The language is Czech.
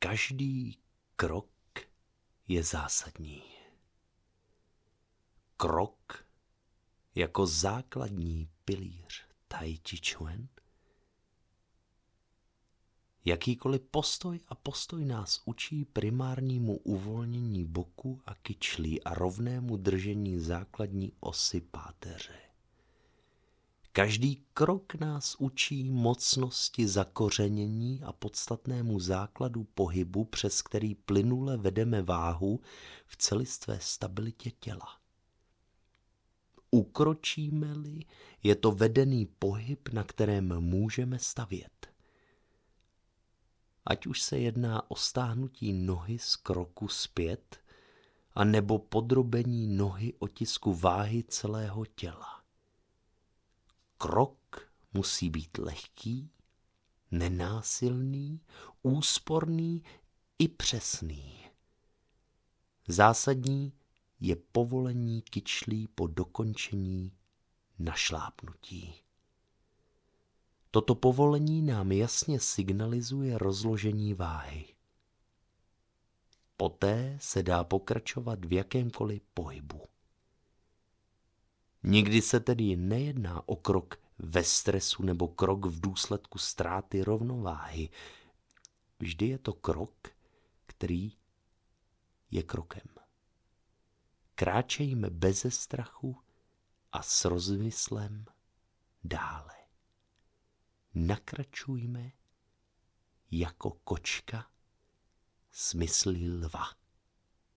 Každý krok je zásadní. Krok jako základní pilíř Tai Chi Chuan. Jakýkoliv postoj a postoj nás učí primárnímu uvolnění boku a kyčlí a rovnému držení základní osy páteře. Každý krok nás učí mocnosti zakořenění a podstatnému základu pohybu, přes který plynule vedeme váhu v celistvé stabilitě těla. Ukročíme-li, je to vedený pohyb, na kterém můžeme stavět. Ať už se jedná o stáhnutí nohy z kroku zpět, a nebo podrobení nohy otisku váhy celého těla. Krok musí být lehký, nenásilný, úsporný i přesný. Zásadní je povolení kyčlí po dokončení našlápnutí. Toto povolení nám jasně signalizuje rozložení váhy. Poté se dá pokračovat v jakémkoliv pohybu. Nikdy se tedy nejedná o krok ve stresu nebo krok v důsledku ztráty rovnováhy. Vždy je to krok, který je krokem. Kráčejme beze strachu a s rozmyslem dále. Nakračujme jako kočka smysly lva.